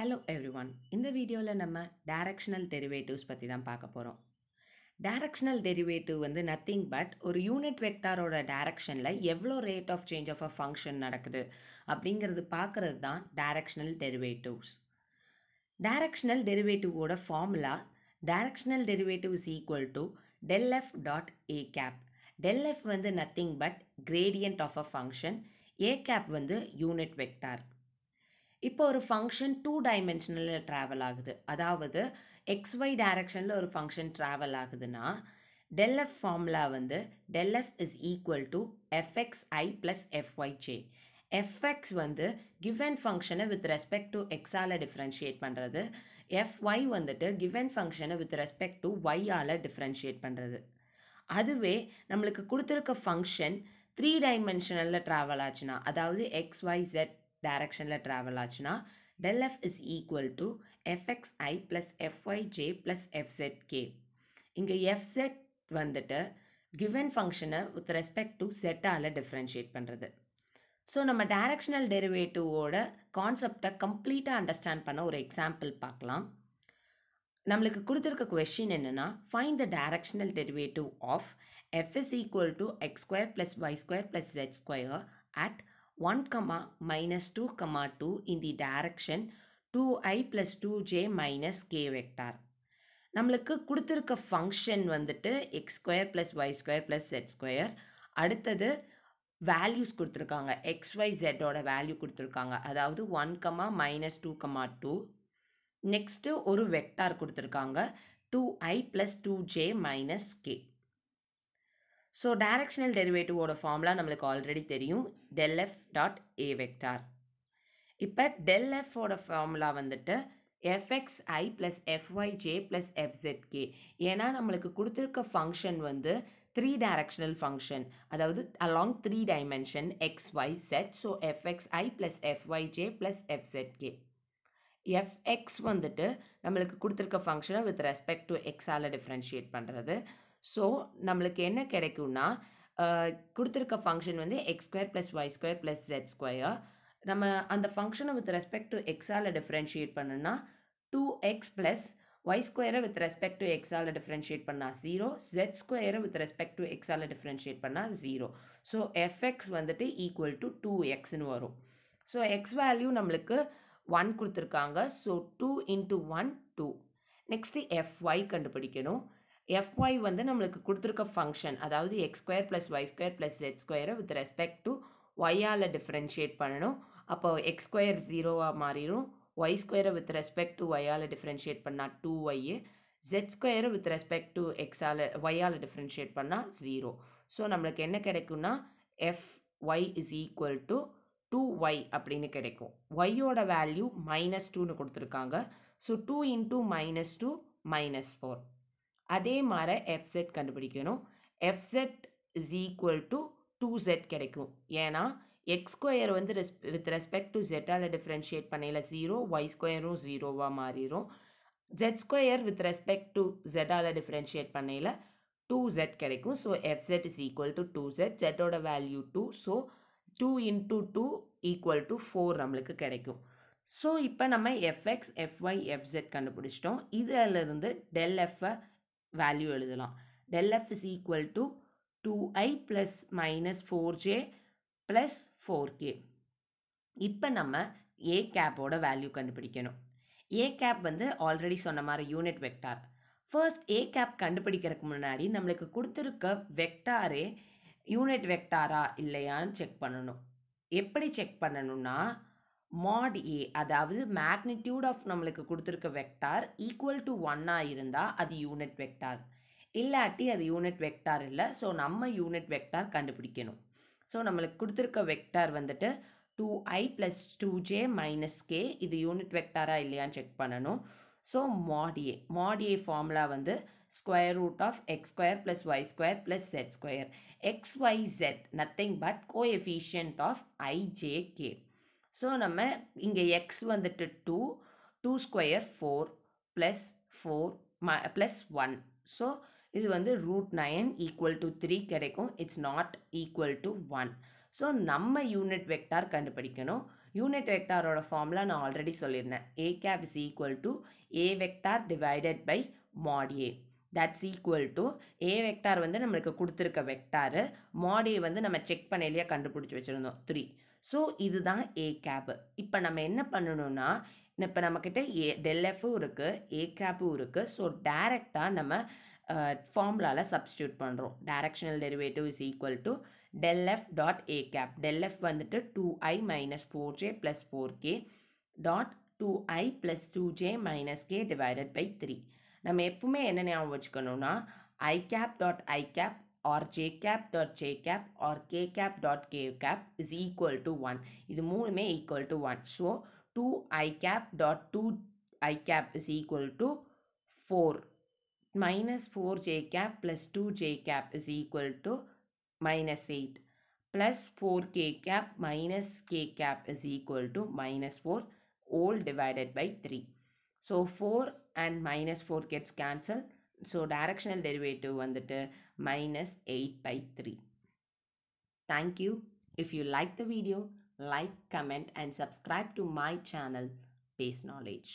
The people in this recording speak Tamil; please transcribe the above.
ஹலோ எவ்ரி ஒன் இந்த வீடியோவில் நம்ம டைரக்ஷனல் டெரிவேட்டிவ்ஸ் பற்றி தான் பார்க்க போகிறோம் டைரக்ஷனல் டெரிவேட்டிவ் வந்து நத்திங் பட் ஒரு யூனிட் வெக்டாரோட டைரக்ஷனில் எவ்வளோ rate of change of a function நடக்குது அப்படிங்கிறது பார்க்குறது தான் டைரக்ஷனல் டெரிவேட்டிவ்ஸ் டைரக்ஷனல் டெரிவேட்டிவோட formula directional derivative is equal to del f dot A cap del f வந்து nothing but gradient of a function A cap வந்து யூனிட் வெக்டார் இப்போ ஒரு ஃபங்க்ஷன் டூ டைமென்ஷனில் ட்ராவல் ஆகுது அதாவது எக்ஸ் ஒய் டைரக்ஷனில் ஒரு ஃபங்க்ஷன் ட்ராவல் ஆகுதுன்னா டெல்எஃப் ஃபார்முலா வந்து del f is equal to f x i plus f y j f x வந்து கிவன் ஃபங்க்ஷனை வித் ரெஸ்பெக்ட் டு எக்ஸால் டிஃப்ரென்ஷியேட் பண்ணுறது எஃப்ஒய் வந்துட்டு கிவன் ஃபங்க்ஷனை வித் ரெஸ்பெக்ட் டு ஒய்யால் டிஃப்ரென்ஷியேட் பண்ணுறது அதுவே நம்மளுக்கு கொடுத்துருக்க ஃபங்க்ஷன் த்ரீ டைமென்ஷனலில் ட்ராவல் ஆச்சுன்னா அதாவது எக்ஸ் ஒய் ஜெட் டைரக்ஷனில் ட்ராவல் ஆச்சுன்னா del f is equal to f x i plus f y j plus f z k இங்கே எஃப்செட் வந்துட்டு கிவன் ஃபங்க்ஷனை வித் ரெஸ்பெக்ட் டு செட்டால் டிஃப்ரென்ஷியேட் பண்ணுறது ஸோ நம்ம டைரக்ஷனல் டெரிவேட்டிவோட கான்செப்டை கம்ப்ளீட்டாக அண்டர்ஸ்டாண்ட் பண்ண ஒரு எக்ஸாம்பிள் பார்க்கலாம் நம்மளுக்கு கொடுத்துருக்க கொஷின் என்னென்னா find the directional derivative of f is equal to x square plus y square plus z square at one comma minus two comma two in the in two i plus two j minus k vector நம்மளுக்கு கொடுத்துருக்க ஃபங்க்ஷன் வந்துட்டு x square plus y square plus z square அடுத்தது வேல்யூஸ் கொடுத்துருக்காங்க எக்ஸ் ஒய் ஜெட்டோட வேல்யூ கொடுத்துருக்காங்க அதாவது one comma minus two comma two next ஒரு வெக்டார் கொடுத்துருக்காங்க two i plus two j minus k so derivative டெரிவேட்டிவோட formula நம்மளுக்கு ஆல்ரெடி தெரியும் f dot dot a vector இப்போ f எஃபோட formula வந்துட்டு fxi ப்ளஸ் fyj ப்ளஸ் fzk. ஏனா நம்மளுக்கு கொடுத்துருக்க ஃபங்க்ஷன் வந்து த்ரீ டைரக்ஷனல் ஃபங்க்ஷன் அதாவது along three dimension x y z so fxi ப்ளஸ் fyj ப்ளஸ் fzk. எஃப்எக்ஸ் வந்துட்டு நம்மளுக்கு கொடுத்துருக்க ஃபங்க்ஷனை வித் ரெஸ்பெக்ட் டு எக்ஸால் டிஃப்ரென்ஷியேட் பண்ணுறது ஸோ நம்மளுக்கு என்ன கிடைக்கும்னா கொடுத்துருக்க ஃபங்க்ஷன் வந்து x square plus y square plus z square நம்ம அந்த ஃபங்க்ஷனை வித் ரெஸ்பெக்ட் டு எக்ஸால் டிஃப்ரென்ஷியேட் பண்ணணும்னா டூ எக்ஸ் ப்ளஸ் ஒய் ஸ்கொயரை வித் ரெஸ்பெக்ட் டு எக்ஸால் டிஃப்ரென்ஷியேட் பண்ணால் ஜீரோ ஜெட் ஸ்கொயரை வித் ரெஸ்பெக்ட் டு எக்ஸால் டிஃப்ரென்ஷியேட் பண்ணால் ஜீரோ ஸோ எஃப்எக்ஸ் வந்துட்டு ஈக்குவல் டு டூ எக்ஸ்னு வரும் ஸோ எக்ஸ் வேல்யூ நம்மளுக்கு ஒன் கொடுத்துருக்காங்க so two into one two next f y கண்டுபிடிக்கணும் எஃப்ஒய் வந்து நம்மளுக்கு கொடுத்துருக்க ஃபங்க்ஷன் அதாவது x square plus y square plus jet ஸ்கொயரை வித் ரெஸ்பெக்ட் டு ஒய்யால் டிஃப்ரென்ஷியேட் பண்ணணும் அப்போ எக்ஸ் ஸ்கொயர் ஜீரோவாக மாறிடும் ஒய் ஸ்கொயரை வித் ரெஸ்பெக்ட் டு ஒய்யால் டிஃப்ரென்ஷியேட் பண்ணால் டூ ஒய்யு ஜெட் ஸ்கொயரை வித் ரெஸ்பெக்ட் டு எக்ஸால் ஒய்யால் டிஃப்ரென்ஷியேட் பண்ணால் ஜீரோ ஸோ நம்மளுக்கு என்ன கிடைக்கும்னா f y is equal to two y அப்படின்னு கிடைக்கும் ஒய்யோட வேல்யூ மைனஸ் டூன்னு கொடுத்துருக்காங்க so two into minus two minus four அதே மாதிரி எஃப்செட் கண்டுபிடிக்கணும் f z is equal to two z கிடைக்கும் ஏன்னா எக்ஸ் ஸ்கொயர் வந்து ரெஸ் வித் ரெஸ்பெக்ட் டு ஜெட்டால் டிஃப்ரென்ஷியேட் பண்ணையில் ஜீரோ ஒய் ஸ்கொயரும் ஜீரோவாக மாறிடும் z square with respect to ஜெட்டால் டிஃப்ரென்ஷியேட் பண்ணையில் டூ ஜெட் கிடைக்கும் so f z is equal to two z ஜெட்டோட value two so two into two equal to four நம்மளுக்கு கிடைக்கும் ஸோ இப்போ நம்ம எஃப்எக்ஸ் எஃப்ஒய் எஃப்ஜெட் கண்டுபிடிச்சிட்டோம் இதிலிருந்து டெல் எஃப்ஐ வேல்யூ எழுதலாம் del f is equal to two i plus minus four j plus four k இப்போ நம்ம ஏ கேப்போட வேல்யூ கண்டுபிடிக்கணும் ஏ கேப் வந்து ஆல்ரெடி சொன்ன மாதிரி unit vector first a cap கண்டுபிடிக்கிறதுக்கு முன்னாடி நம்மளுக்கு கொடுத்துருக்க வெக்டாரே யூனிட் வெக்டாரா இல்லையான்னு செக் பண்ணணும் எப்படி செக் பண்ணணும்னா மாட் ஏ அதாவது மேக்னிடியூட் ஆஃப் நம்மளுக்கு கொடுத்துருக்க வெக்டார் ஈக்குவல் டு ஒன்னாக இருந்தால் அது யூனிட் வெக்டார் இல்லாட்டி அது யூனிட் வெக்டார் இல்லை ஸோ நம்ம யூனிட் வெக்டார் கண்டுபிடிக்கணும் ஸோ நம்மளுக்கு கொடுத்துருக்க வெக்டார் வந்துட்டு two i plus two j minus k இது யூனிட் வெக்டாரா இல்லையான்னு செக் பண்ணணும் ஸோ மாடியே மாடியே ஃபார்முலா வந்து square root of x square plus y square plus z square. x, y, z nothing but coefficient of i, j, k. So நம்ம இங்கே எக்ஸ் வந்துட்டு two two square four plus four plus plus one so இது வந்து ரூட் 9 ஈக்குவல் to த்ரீ கிடைக்கும் it's not equal to one so நம்ம யூனிட் வெக்டார் கண்டுபிடிக்கணும் யூனிட் வெக்டாரோட formula நான் ஆல்ரெடி சொல்லியிருந்தேன் a cap is equal to a vector divided by mod a. That's equal to a vector வந்து நம்மளுக்கு கொடுத்துருக்க வெக்டாரு மாடி வந்து நம்ம செக் பண்ணலையே கண்டுபிடிச்சி வச்சுருந்தோம் த்ரீ ஸோ இதுதான் ஏ கேப்பு இப்போ நம்ம என்ன பண்ணணும்னா இப்போ நம்மக்கிட்ட ஏ டெல்எஃப்பும் இருக்குது ஏ கேப்பும் இருக்குது ஸோ டேரெக்டாக நம்ம ஃபார்முலாவில் சப்ஸ்டியூட் பண்ணுறோம் directional derivative is equal to del f dot A cap del f வந்துட்டு two i minus four j plus four k dot two i plus two j minus k divided by three नम्बर यावचना ई कैप डाट और j cap dot j cap और k cap dot k cap is equal to one इत मूमे equal to one so two i cap dot two i cap is equal to four minus four j cap plus two j cap is equal to minus plus four k cap minus cap is equal to minus four whole divided by three So 4 and minus 4 gets cancelled. So directional derivative வந்துட்டு minus 8 by 3. Thank you. If you like the video, like, comment and subscribe to my channel Base Knowledge.